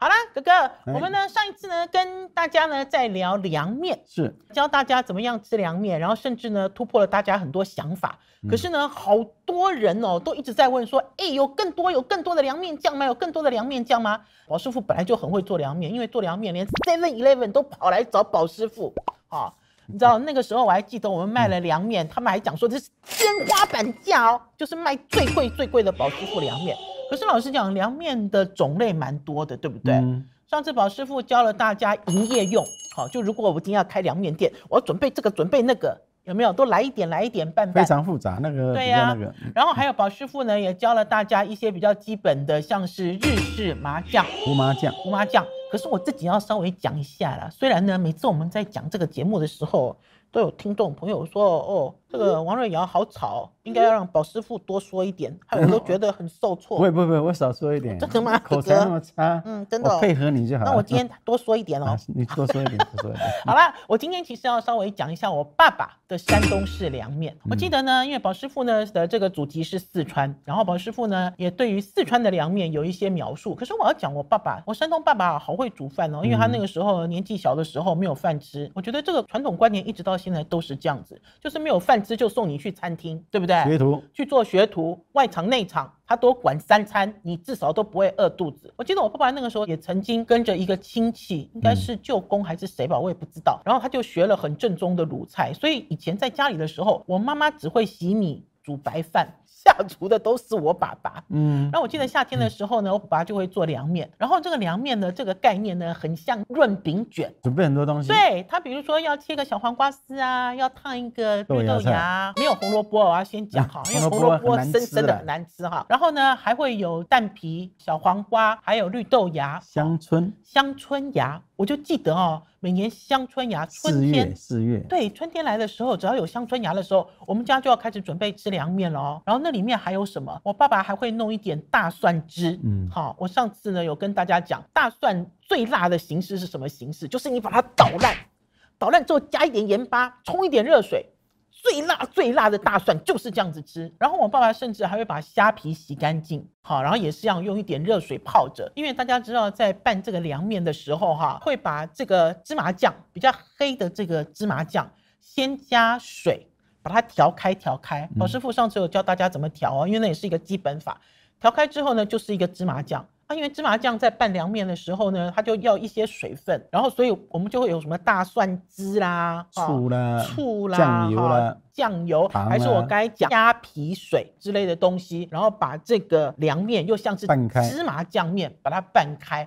好了，哥哥，我们呢上一次呢跟大家呢在聊凉面，是教大家怎么样吃凉面，然后甚至呢突破了大家很多想法。可是呢，好多人哦都一直在问说，哎有更多有更多的凉面酱吗？有更多的凉面酱吗？宝师傅本来就很会做凉面，因为做凉面连 Seven Eleven 都跑来找宝师傅啊。你知道那个时候我还记得我们卖了凉面，他们还讲说这是天花板价哦，就是卖最贵最贵的宝师傅凉面。可是老实讲，凉面的种类蛮多的，对不对？上次宝师傅教了大家营业用，好，就如果我今天要开凉面店，我要准备这个，准备那个，有没有？都来一点，来一点半。非常复杂，那个对呀，那个。然后还有宝师傅呢，也教了大家一些比较基本的，像是日式麻酱、胡麻酱、胡麻酱。可是我自己要稍微讲一下啦，虽然呢，每次我们在讲这个节目的时候，都有听众朋友说，哦。这个王瑞瑶好吵，应该要让宝师傅多说一点，他有时候觉得很受挫。不会不不，我少说一点。真的吗？口才那么差。嗯，真的。配合你就好。那我今天多说一点哦。你多说一点，多说一点。好了，我今天其实要稍微讲一下我爸爸的山东式凉面。我记得呢，因为宝师傅呢的这个主题是四川，然后宝师傅呢也对于四川的凉面有一些描述。可是我要讲我爸爸，我山东爸爸好会煮饭哦，因为他那个时候年纪小的时候没有饭吃。我觉得这个传统观念一直到现在都是这样子，就是没有饭。就送你去餐厅，对不对？学徒去做学徒，外场内场，他多管三餐，你至少都不会饿肚子。我记得我爸爸那个时候也曾经跟着一个亲戚，应该是舅公还是谁吧，我也不知道。然后他就学了很正宗的鲁菜，所以以前在家里的时候，我妈妈只会洗米煮白饭。下厨的都是我爸爸，嗯，然后我记得夏天的时候呢，我爸爸就会做凉面。然后这个凉面呢，这个概念呢，很像润饼卷，准备很多东西。对他，比如说要切个小黄瓜丝啊，要烫一个绿豆芽，没有胡萝卜我要先讲好，因为胡萝卜生生的很难吃哈。然后呢，还会有蛋皮、小黄瓜，还有绿豆芽、香椿、香椿芽。我就记得哦，每年香椿芽春天四月，四月对春天来的时候，只要有香椿芽的时候，我们家就要开始准备吃凉面了，然后。那里面还有什么？我爸爸还会弄一点大蒜汁。嗯，好，我上次呢有跟大家讲，大蒜最辣的形式是什么形式？就是你把它捣烂，捣烂之后加一点盐巴，冲一点热水，最辣最辣的大蒜就是这样子吃。然后我爸爸甚至还会把虾皮洗干净，好，然后也是要用一点热水泡着，因为大家知道在拌这个凉面的时候，哈，会把这个芝麻酱比较黑的这个芝麻酱先加水。把它调开，调开。老师傅上次有教大家怎么调哦，因为那也是一个基本法。调开之后呢，就是一个芝麻酱啊，因为芝麻酱在拌凉面的时候呢，它就要一些水分，然后所以我们就会有什么大蒜汁啦、醋啦、醋啦、酱油啦、酱油，还是我该讲虾皮水之类的东西，然后把这个凉面又像是芝麻酱面，把它拌开。